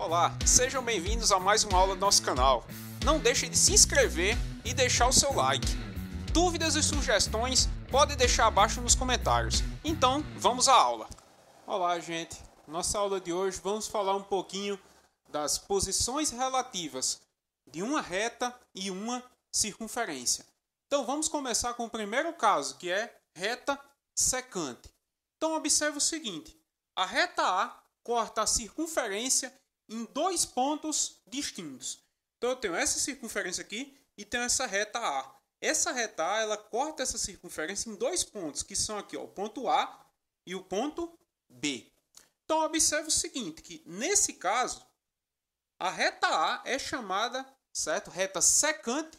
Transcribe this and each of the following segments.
Olá, sejam bem-vindos a mais uma aula do nosso canal. Não deixe de se inscrever e deixar o seu like. Dúvidas e sugestões podem deixar abaixo nos comentários. Então, vamos à aula. Olá, gente. Nossa aula de hoje vamos falar um pouquinho das posições relativas de uma reta e uma circunferência. Então, vamos começar com o primeiro caso, que é reta secante. Então, observe o seguinte: a reta A corta a circunferência em dois pontos distintos. Então eu tenho essa circunferência aqui e tenho essa reta A. Essa reta A ela corta essa circunferência em dois pontos, que são aqui ó, o ponto A e o ponto B. Então observe o seguinte, que nesse caso a reta A é chamada, certo, reta secante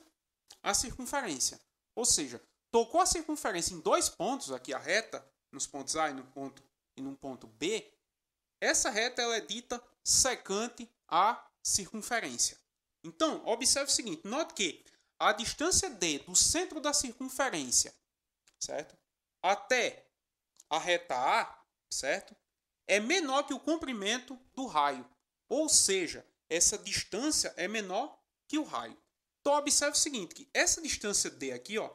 à circunferência. Ou seja, tocou a circunferência em dois pontos, aqui a reta, nos pontos A e no ponto e no ponto B, essa reta ela é dita secante à circunferência. Então, observe o seguinte: note que a distância D do centro da circunferência, certo? Até a reta A, certo? É menor que o comprimento do raio. Ou seja, essa distância é menor que o raio. Então, observe o seguinte: que essa distância D aqui, ó,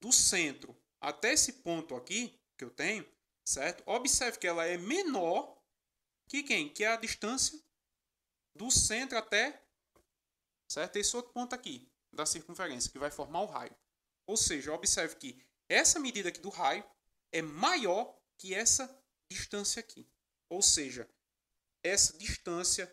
do centro até esse ponto aqui que eu tenho, certo? Observe que ela é menor que quem? Que é a distância do centro até certo? esse outro ponto aqui da circunferência, que vai formar o raio. Ou seja, observe que essa medida aqui do raio é maior que essa distância aqui. Ou seja, essa distância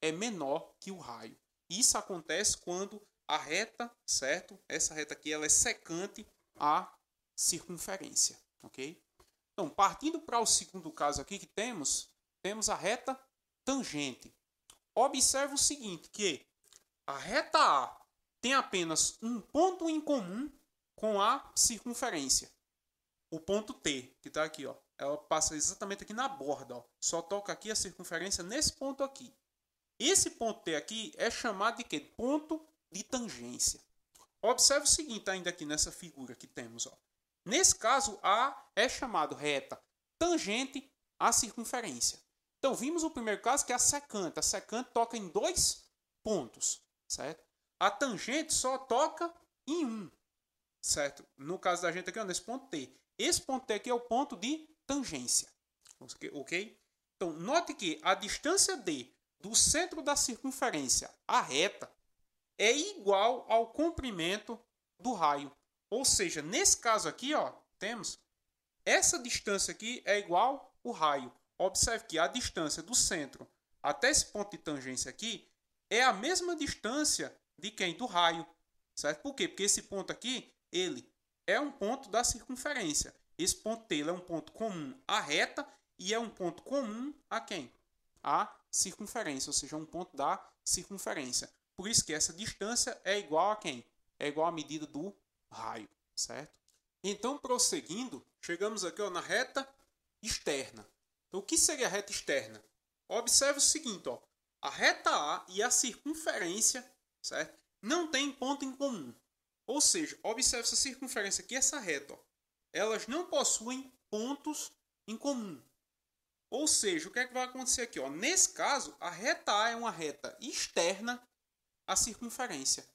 é menor que o raio. Isso acontece quando a reta, certo? Essa reta aqui ela é secante à circunferência, ok? Então, partindo para o segundo caso aqui que temos, temos a reta tangente. Observe o seguinte, que a reta A tem apenas um ponto em comum com a circunferência. O ponto T, que está aqui, ó, ela passa exatamente aqui na borda. Ó. Só toca aqui a circunferência nesse ponto aqui. Esse ponto T aqui é chamado de quê? Ponto de tangência. Observe o seguinte ainda aqui nessa figura que temos. Ó. Nesse caso, A é chamado reta tangente à circunferência. Então vimos o primeiro caso que é a secante. A secante toca em dois pontos, certo? A tangente só toca em um, certo? No caso da gente aqui, ó, nesse ponto T. Esse ponto T aqui é o ponto de tangência, ok? Então note que a distância D do centro da circunferência à reta é igual ao comprimento do raio. Ou seja, nesse caso aqui, ó, temos essa distância aqui é igual o raio. Observe que a distância do centro até esse ponto de tangência aqui é a mesma distância de quem? Do raio. Certo? Por quê? Porque esse ponto aqui, ele é um ponto da circunferência. Esse ponto dele é um ponto comum à reta e é um ponto comum a quem? A circunferência, ou seja, um ponto da circunferência. Por isso que essa distância é igual a quem? É igual à medida do raio, certo? Então, prosseguindo, chegamos aqui ó, na reta externa. Então, o que seria a reta externa? Observe o seguinte, ó. A reta A e a circunferência, certo? Não tem ponto em comum. Ou seja, observe essa circunferência aqui, essa reta, ó. Elas não possuem pontos em comum. Ou seja, o que é que vai acontecer aqui, ó? Nesse caso, a reta A é uma reta externa à circunferência.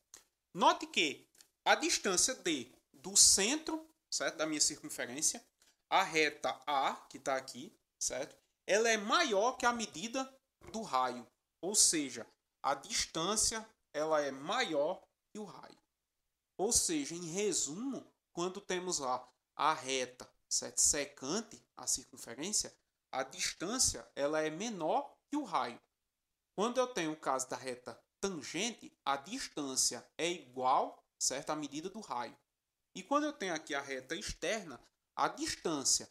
Note que a distância D do centro, certo, da minha circunferência, a reta A, que está aqui, certo? Ela é maior que a medida do raio, ou seja, a distância ela é maior que o raio. Ou seja, em resumo, quando temos lá a reta certo? secante, a circunferência, a distância ela é menor que o raio. Quando eu tenho o caso da reta tangente, a distância é igual certo? à medida do raio. E quando eu tenho aqui a reta externa, a distância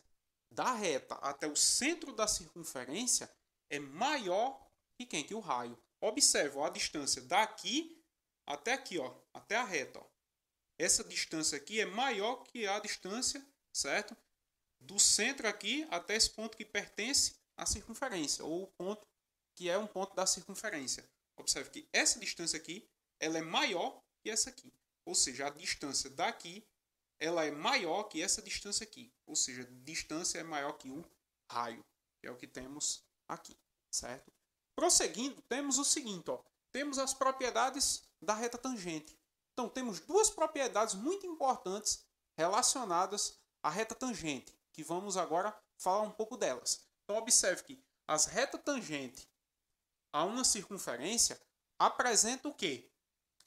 da reta até o centro da circunferência é maior que quem? Que o raio. Observa a distância daqui até aqui, ó, até a reta. Ó. Essa distância aqui é maior que a distância, certo? Do centro aqui até esse ponto que pertence à circunferência, ou o ponto que é um ponto da circunferência. Observe que essa distância aqui ela é maior que essa aqui. Ou seja, a distância daqui ela é maior que essa distância aqui. Ou seja, distância é maior que um raio, que é o que temos aqui, certo? Prosseguindo, temos o seguinte, ó. Temos as propriedades da reta tangente. Então, temos duas propriedades muito importantes relacionadas à reta tangente, que vamos agora falar um pouco delas. Então, observe que as reta tangente a uma circunferência apresentam o quê?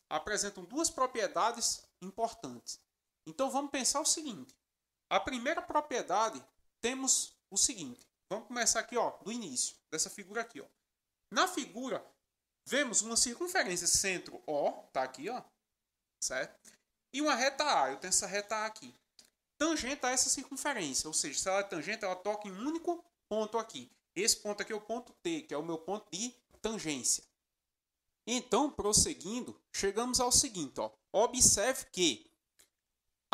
Apresentam duas propriedades importantes. Então vamos pensar o seguinte: a primeira propriedade temos o seguinte. Vamos começar aqui, ó, do início dessa figura aqui, ó. Na figura vemos uma circunferência centro O, tá aqui, ó, certo? E uma reta A. Eu tenho essa reta A aqui. Tangente a essa circunferência, ou seja, se ela é tangente, ela toca em um único ponto aqui. Esse ponto aqui é o ponto T, que é o meu ponto de tangência. Então, prosseguindo, chegamos ao seguinte, ó. Observe que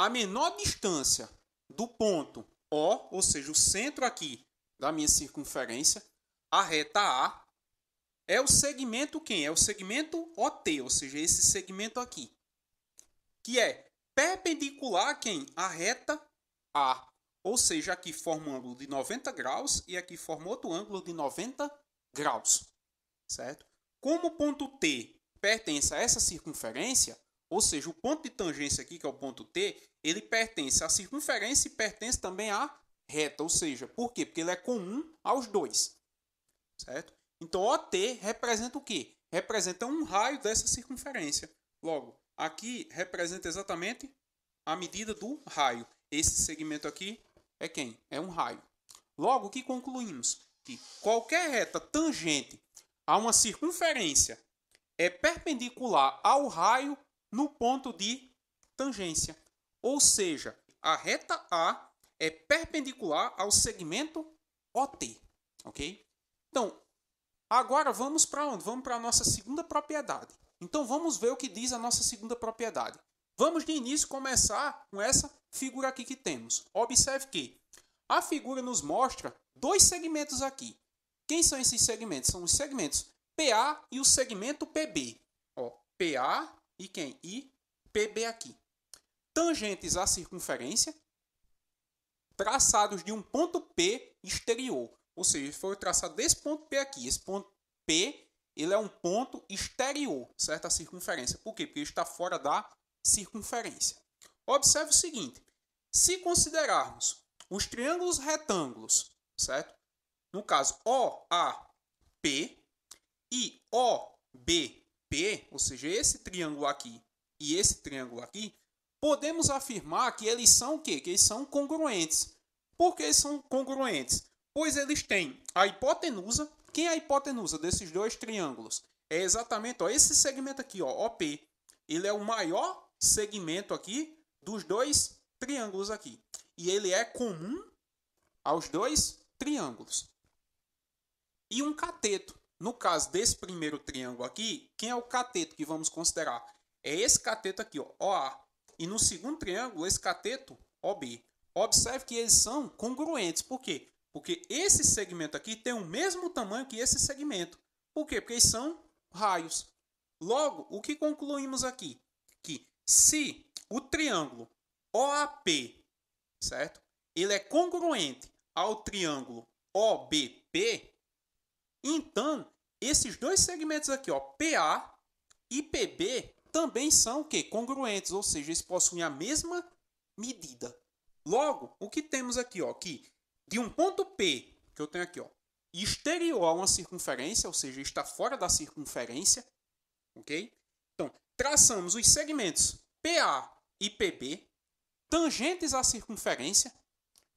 a menor distância do ponto O, ou seja, o centro aqui da minha circunferência, a reta A, é o segmento quem? É o segmento OT, ou seja, esse segmento aqui, que é perpendicular a quem? A reta A. Ou seja, aqui forma um ângulo de 90 graus e aqui forma outro ângulo de 90 graus. Certo? Como o ponto T pertence a essa circunferência, ou seja, o ponto de tangência aqui, que é o ponto T, ele pertence à circunferência e pertence também à reta. Ou seja, por quê? Porque ele é comum aos dois. Certo? Então, OT representa o quê? Representa um raio dessa circunferência. Logo, aqui representa exatamente a medida do raio. Esse segmento aqui é quem? É um raio. Logo, que concluímos? Que qualquer reta tangente a uma circunferência é perpendicular ao raio no ponto de tangência. Ou seja, a reta A é perpendicular ao segmento OT, ok? Então, agora vamos para onde? Vamos para a nossa segunda propriedade. Então, vamos ver o que diz a nossa segunda propriedade. Vamos de início começar com essa figura aqui que temos. Observe que a figura nos mostra dois segmentos aqui. Quem são esses segmentos? São os segmentos PA e o segmento PB. Ó, PA e quem? E PB aqui. Tangentes à circunferência traçados de um ponto P exterior. Ou seja, foi traçado desse ponto P aqui. Esse ponto P ele é um ponto exterior, certo? A circunferência. Por quê? Porque ele está fora da circunferência. Observe o seguinte. Se considerarmos os triângulos retângulos, certo? No caso OAP e OB P, ou seja, esse triângulo aqui e esse triângulo aqui, podemos afirmar que eles são o quê? Que eles são congruentes. Por que eles são congruentes? Pois eles têm a hipotenusa. Quem é a hipotenusa desses dois triângulos? É exatamente ó, esse segmento aqui, ó, OP. Ele é o maior segmento aqui dos dois triângulos aqui. E ele é comum aos dois triângulos. E um cateto. No caso desse primeiro triângulo aqui, quem é o cateto que vamos considerar? É esse cateto aqui, ó, OA. E no segundo triângulo, esse cateto, OB. Observe que eles são congruentes. Por quê? Porque esse segmento aqui tem o mesmo tamanho que esse segmento. Por quê? Porque eles são raios. Logo, o que concluímos aqui? Que se o triângulo OAP, certo? Ele é congruente ao triângulo OBP, então, esses dois segmentos aqui, ó, PA e PB, também são o quê? congruentes, ou seja, eles possuem a mesma medida. Logo, o que temos aqui, ó, que de um ponto P, que eu tenho aqui, ó, exterior a uma circunferência, ou seja, está fora da circunferência, ok? Então, traçamos os segmentos PA e PB tangentes à circunferência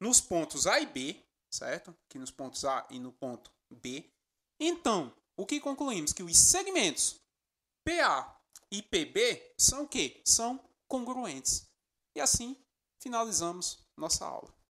nos pontos A e B, certo? Aqui nos pontos A e no ponto B. Então, o que concluímos? Que os segmentos PA e PB são o quê? São congruentes. E assim finalizamos nossa aula.